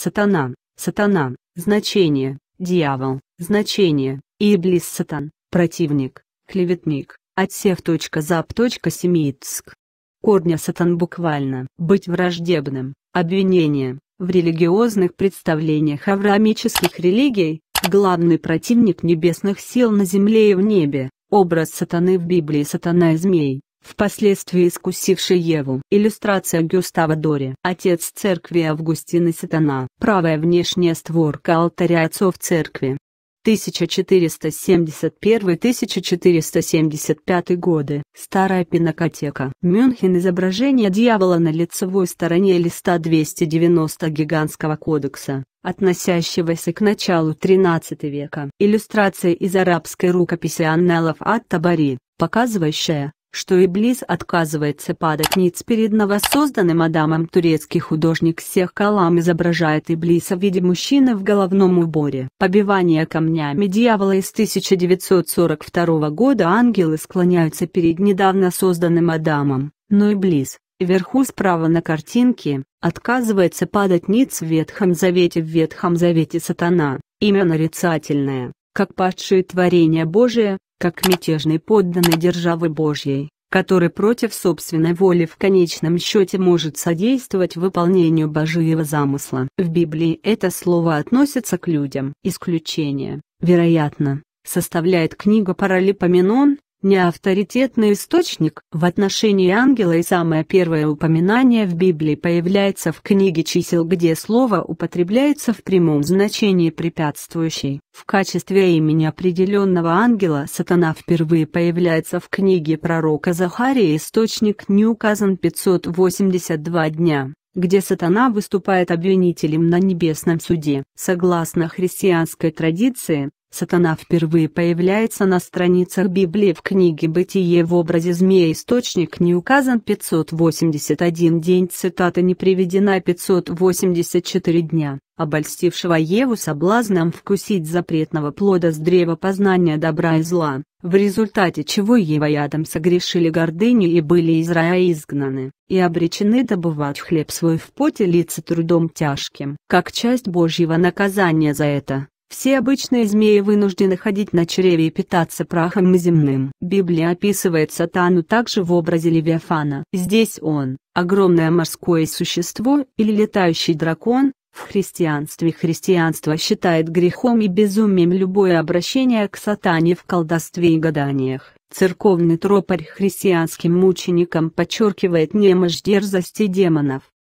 Сатана, сатана, значение, дьявол, значение, иблис сатан, противник, клеветник, отсев. Зап. Семитск. Корня сатан буквально «быть враждебным», обвинение, в религиозных представлениях авраамических религий, главный противник небесных сил на земле и в небе, образ сатаны в Библии сатана и змей, впоследствии искусивший Еву. Иллюстрация Гюстава Дори. Отец церкви Августина Сатана. Правая внешняя створка алтаря отцов церкви. 1471-1475 годы. Старая пинакотека. Мюнхен. Изображение дьявола на лицевой стороне листа 290 Гигантского кодекса, относящегося к началу XIII века. Иллюстрация из арабской рукописи Аннелов ат-Табари, показывающая, что Иблис отказывается падать ниц перед новосозданным Адамом. Турецкий художник всех колам изображает Иблиса в виде мужчины в головном уборе. Побивание камнями дьявола из 1942 года ангелы склоняются перед недавно созданным Адамом, но Иблис, вверху справа на картинке, отказывается падать ниц в Ветхом Завете. В Ветхом Завете сатана, имя нарицательное, как падшие творения Божие, как мятежный подданный державы Божьей, который против собственной воли в конечном счете может содействовать выполнению Божьего замысла. В Библии это слово относится к людям. Исключение, вероятно, составляет книга Паралипоменон, неавторитетный источник в отношении ангела и самое первое упоминание в Библии появляется в книге чисел, где слово употребляется в прямом значении препятствующий. В качестве имени определенного ангела сатана впервые появляется в книге пророка Захарии источник не указан 582 дня где сатана выступает обвинителем на небесном суде. Согласно христианской традиции, Сатана впервые появляется на страницах Библии в книге «Бытие» в образе змеи. Источник не указан 581 день, цитата не приведена 584 дня, обольстившего Еву соблазном вкусить запретного плода с древа познания добра и зла, в результате чего Ева и Адам согрешили гордыню и были из рая изгнаны, и обречены добывать хлеб свой в поте лица трудом тяжким, как часть Божьего наказания за это. Все обычные змеи вынуждены ходить на чреве и питаться прахом земным. Библия описывает сатану также в образе Левиафана. Здесь он, огромное морское существо или летающий дракон, в христианстве христианство считает грехом и безумием любое обращение к сатане в колдовстве и гаданиях. Церковный тропарь христианским мученикам подчеркивает немощь дерзости демонов.